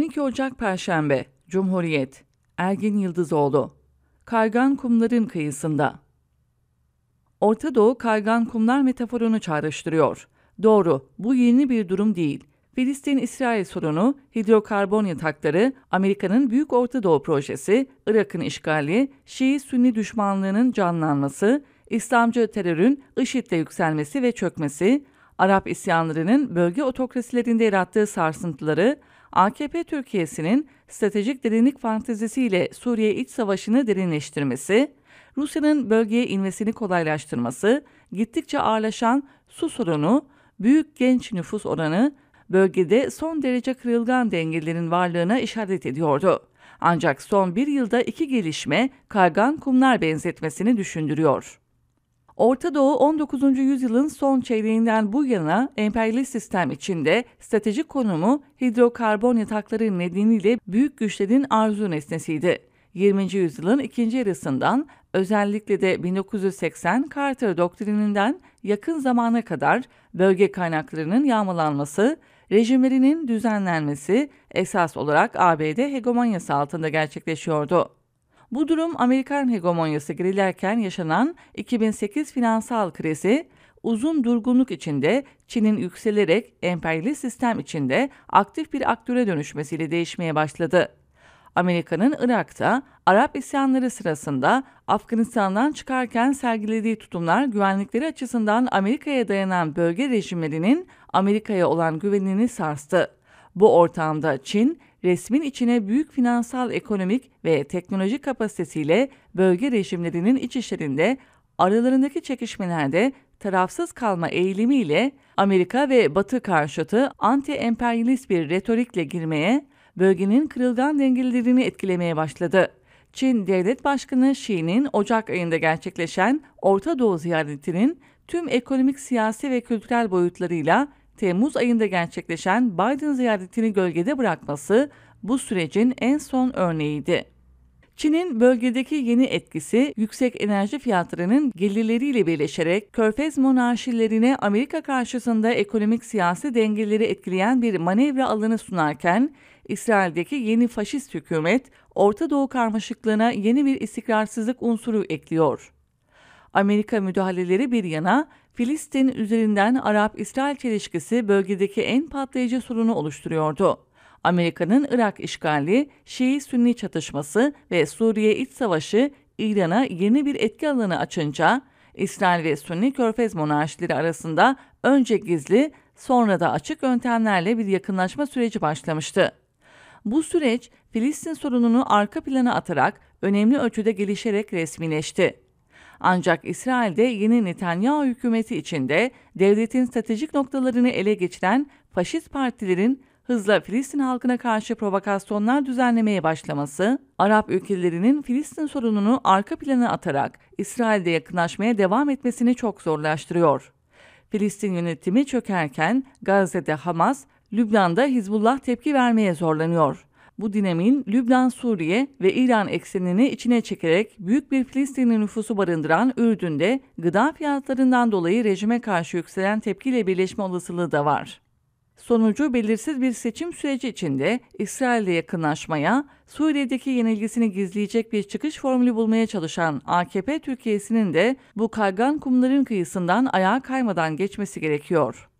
12 Ocak Perşembe, Cumhuriyet, Ergin Yıldızoğlu, Kaygan Kumların Kıyısında. Orta Doğu kaygan kumlar metaforunu çağrıştırıyor. Doğru, bu yeni bir durum değil. Filistin-İsrail sorunu, hidrokarbon yatakları, Amerika'nın Büyük Orta Doğu projesi, Irak'ın işgali, Şii-Sünni düşmanlığının canlanması, İslamcı terörün IŞİD'le yükselmesi ve çökmesi, Arap isyanlarının bölge otokrasilerinde yarattığı sarsıntıları, AKP Türkiye'sinin stratejik derinlik fantezisiyle Suriye iç savaşını derinleştirmesi, Rusya'nın bölgeye inmesini kolaylaştırması, gittikçe ağırlaşan su sorunu, büyük genç nüfus oranı bölgede son derece kırılgan dengelerin varlığına işaret ediyordu. Ancak son bir yılda iki gelişme kaygan kumlar benzetmesini düşündürüyor. Orta Doğu 19. yüzyılın son çeyreğinden bu yana emperyalist sistem içinde stratejik konumu hidrokarbon yatakları nedeniyle büyük güçlerin arzu nesnesiydi. 20. yüzyılın ikinci yarısından özellikle de 1980 Carter doktrininden yakın zamana kadar bölge kaynaklarının yağmalanması, rejimlerinin düzenlenmesi esas olarak ABD hegemonyası altında gerçekleşiyordu. Bu durum Amerikan hegemonyası gerilerken yaşanan 2008 finansal krizi, uzun durgunluk içinde Çin'in yükselerek emperyalist sistem içinde aktif bir aktöre dönüşmesiyle değişmeye başladı. Amerika'nın Irak'ta Arap isyanları sırasında Afganistan'dan çıkarken sergilediği tutumlar güvenlikleri açısından Amerika'ya dayanan bölge rejimlerinin Amerika'ya olan güvenini sarstı. Bu ortamda Çin, resmin içine büyük finansal, ekonomik ve teknolojik kapasitesiyle bölge rejimlerinin iç işlerinde aralarındaki çekişmelerde tarafsız kalma eğilimiyle Amerika ve Batı karşıtı anti-emperyalist bir retorikle girmeye, bölgenin kırılgan dengelerini etkilemeye başladı. Çin Devlet Başkanı Xi'nin Ocak ayında gerçekleşen Orta Doğu ziyaretinin tüm ekonomik, siyasi ve kültürel boyutlarıyla Temmuz ayında gerçekleşen Biden ziyaretini gölgede bırakması bu sürecin en son örneğiydi. Çin'in bölgedeki yeni etkisi yüksek enerji fiyatlarının gelirleriyle birleşerek körfez monarşilerine Amerika karşısında ekonomik siyasi dengeleri etkileyen bir manevra alanı sunarken İsrail'deki yeni faşist hükümet Orta Doğu karmaşıklığına yeni bir istikrarsızlık unsuru ekliyor. Amerika müdahaleleri bir yana Filistin üzerinden Arap-İsrail çelişkisi bölgedeki en patlayıcı sorunu oluşturuyordu. Amerika'nın Irak işgali, Şii-Sünni çatışması ve Suriye iç savaşı İran'a yeni bir etki alanı açınca İsrail ve Sünni Körfez monarşileri arasında önce gizli sonra da açık yöntemlerle bir yakınlaşma süreci başlamıştı. Bu süreç Filistin sorununu arka plana atarak önemli ölçüde gelişerek resmileşti. Ancak İsrail'de yeni Netanyahu hükümeti içinde devletin stratejik noktalarını ele geçiren faşist partilerin hızla Filistin halkına karşı provokasyonlar düzenlemeye başlaması, Arap ülkelerinin Filistin sorununu arka plana atarak İsrail'de yakınlaşmaya devam etmesini çok zorlaştırıyor. Filistin yönetimi çökerken Gazze'de Hamas, Lübnan'da Hizbullah tepki vermeye zorlanıyor. Bu dinamiğin Lübnan, Suriye ve İran eksenini içine çekerek büyük bir Filistinli nüfusu barındıran Ürdün'de gıda fiyatlarından dolayı rejime karşı yükselen tepkiyle birleşme olasılığı da var. Sonucu belirsiz bir seçim süreci içinde İsrail'le yakınlaşmaya, Suriye'deki yenilgisini gizleyecek bir çıkış formülü bulmaya çalışan AKP Türkiye'sinin de bu kaygan kumların kıyısından ayağa kaymadan geçmesi gerekiyor.